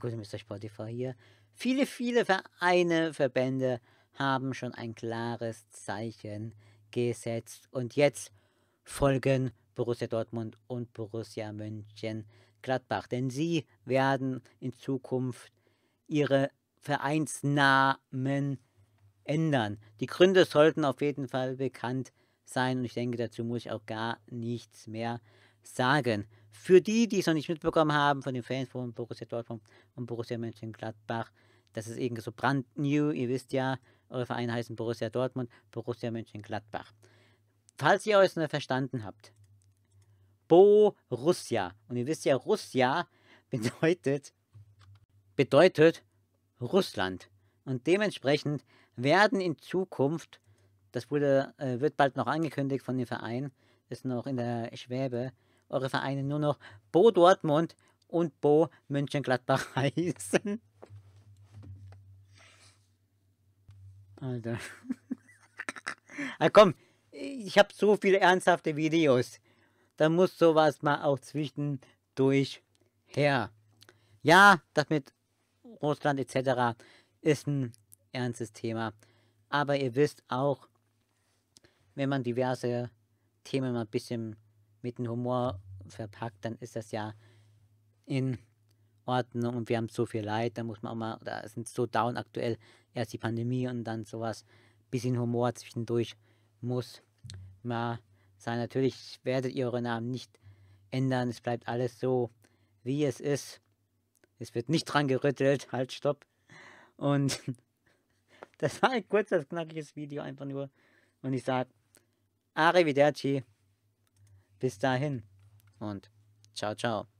gut, Mr. Spotify hier. Viele, viele Vereine, Verbände haben schon ein klares Zeichen gesetzt. Und jetzt folgen Borussia Dortmund und Borussia München Gladbach. Denn sie werden in Zukunft ihre Vereinsnamen ändern. Die Gründe sollten auf jeden Fall bekannt sein. Und ich denke, dazu muss ich auch gar nichts mehr sagen. Für die, die es noch nicht mitbekommen haben, von den Fans von Borussia Dortmund und Borussia Mönchengladbach, das ist irgendwie so brandnew. Ihr wisst ja, eure Vereine heißen Borussia Dortmund, Borussia Mönchengladbach. Falls ihr euch noch verstanden habt, Borussia. Und ihr wisst ja, Russia bedeutet, bedeutet Russland. Und dementsprechend werden in Zukunft, das wurde, äh, wird bald noch angekündigt von dem Verein, ist noch in der Schwäbe, eure Vereine nur noch Bo Dortmund und Bo Mönchengladbach heißen. Alter. ah, komm, ich habe so viele ernsthafte Videos. Da muss sowas mal auch zwischendurch her. Ja, das mit Russland etc. ist ein ernstes Thema. Aber ihr wisst auch, wenn man diverse Themen mal ein bisschen mit dem Humor verpackt, dann ist das ja in Ordnung und wir haben so viel Leid, da muss man auch mal, da sind so down aktuell, erst die Pandemie und dann sowas, bisschen Humor zwischendurch muss mal sein. Natürlich werdet ihr eure Namen nicht ändern, es bleibt alles so, wie es ist. Es wird nicht dran gerüttelt, halt, stopp. Und das war ein kurzes, knackiges Video, einfach nur. Und ich sage, Arrivederci. Bis dahin und ciao, ciao.